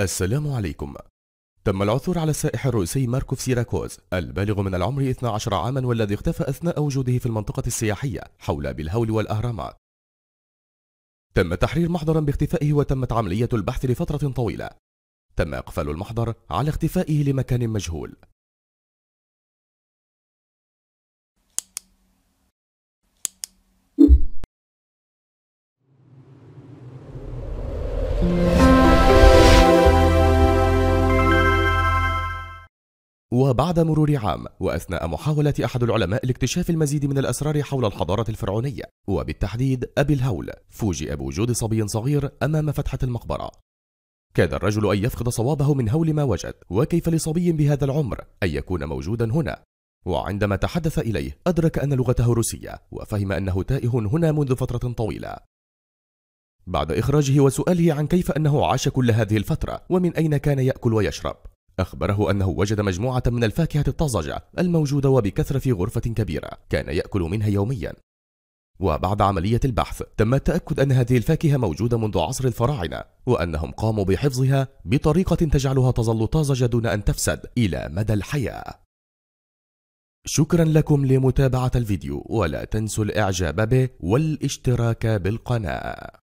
السلام عليكم تم العثور على السائح الروسي ماركوف سيراكوز البالغ من العمر 12 عاما والذي اختفى أثناء وجوده في المنطقة السياحية حول بالهول والأهرامات تم تحرير محضرا باختفائه وتمت عملية البحث لفترة طويلة تم إقفال المحضر على اختفائه لمكان مجهول Yeah. وبعد مرور عام وأثناء محاولة أحد العلماء لاكتشاف المزيد من الأسرار حول الحضارة الفرعونية وبالتحديد أبي الهول فوجئ بوجود صبي صغير أمام فتحة المقبرة كاد الرجل أن يفقد صوابه من هول ما وجد وكيف لصبي بهذا العمر أن يكون موجودا هنا وعندما تحدث إليه أدرك أن لغته روسية وفهم أنه تائه هنا منذ فترة طويلة بعد إخراجه وسؤاله عن كيف أنه عاش كل هذه الفترة ومن أين كان يأكل ويشرب أخبره أنه وجد مجموعة من الفاكهة الطازجة الموجودة وبكثرة في غرفة كبيرة كان يأكل منها يوميا وبعد عملية البحث تم التأكد أن هذه الفاكهة موجودة منذ عصر الفراعنة وأنهم قاموا بحفظها بطريقة تجعلها تظل طازجة دون أن تفسد إلى مدى الحياة شكرا لكم لمتابعة الفيديو ولا تنسوا الإعجاب به والاشتراك بالقناة